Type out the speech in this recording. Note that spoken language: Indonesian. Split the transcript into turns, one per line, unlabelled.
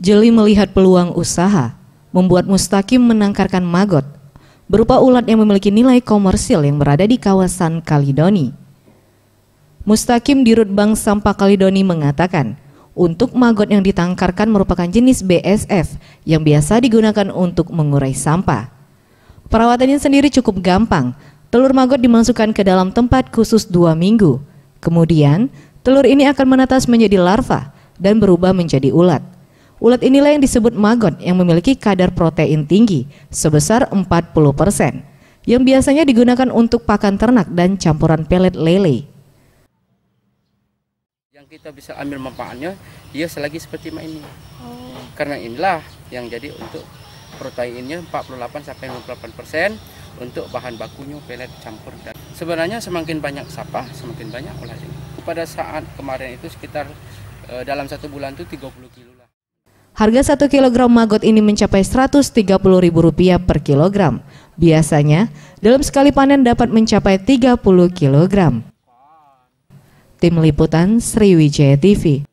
Jeli melihat peluang usaha, membuat Mustakim menangkarkan magot berupa ulat yang memiliki nilai komersil yang berada di kawasan Kalidoni. Mustakim di Rutbang Sampah Kalidoni mengatakan, untuk magot yang ditangkarkan merupakan jenis BSF yang biasa digunakan untuk mengurai sampah. Perawatannya sendiri cukup gampang, telur magot dimasukkan ke dalam tempat khusus dua minggu. Kemudian, telur ini akan menetas menjadi larva dan berubah menjadi ulat. Ulat inilah yang disebut maggot yang memiliki kadar protein tinggi sebesar 40% yang biasanya digunakan untuk pakan ternak dan campuran pelet lele.
Yang kita bisa ambil manfaatnya dia ya selagi seperti ini. Oh. Karena inilah yang jadi untuk proteinnya 48 sampai 58% untuk bahan bakunya pelet campur dan sebenarnya semakin banyak sampah semakin banyak ulat ini. Pada saat kemarin itu sekitar eh, dalam satu bulan itu 30 kilo lah.
Harga 1 kg maggot ini mencapai Rp130.000 per kilogram. Biasanya, dalam sekali panen dapat mencapai 30 kg. Tim Liputan Sriwijaya TV